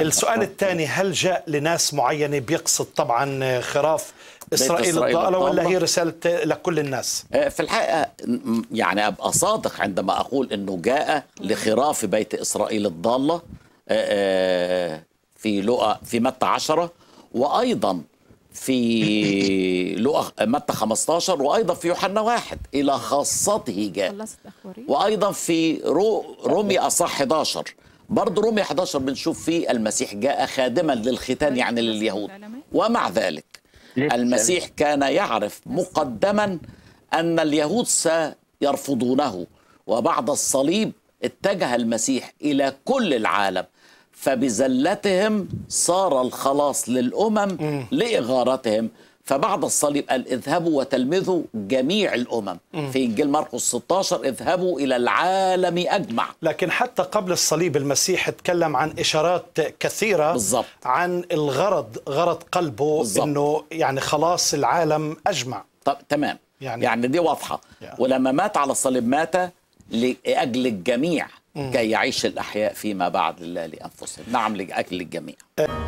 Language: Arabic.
السؤال الثاني هل جاء لناس معينه بيقصد طبعا خراف اسرائيل الضاله ولا هي رساله لكل الناس؟ آه، في الحقيقه يعني ابقى صادق عندما اقول انه جاء لخراف بيت اسرائيل الضاله آه، آه، في لؤى في متى 10 وايضا في لؤى متى 15 وايضا في يوحنا واحد الى خاصته جاء وايضا في رومي اصح 11 برضه رومية 11 بنشوف فيه المسيح جاء خادما للختان يعني لليهود ومع ذلك المسيح كان يعرف مقدما أن اليهود سيرفضونه وبعد الصليب اتجه المسيح إلى كل العالم فبزلتهم صار الخلاص للأمم لإغارتهم فبعد الصليب قال اذهبوا وتلمذوا جميع الامم في انجيل مرقس 16 اذهبوا الى العالم اجمع لكن حتى قبل الصليب المسيح اتكلم عن اشارات كثيره بالزبط. عن الغرض غرض قلبه بالزبط. انه يعني خلاص العالم اجمع طب تمام يعني, يعني دي واضحه يعني. ولما مات على الصليب مات لاجل الجميع مم. كي يعيش الاحياء فيما بعد لله لانفسهم نعم لاجل الجميع أه،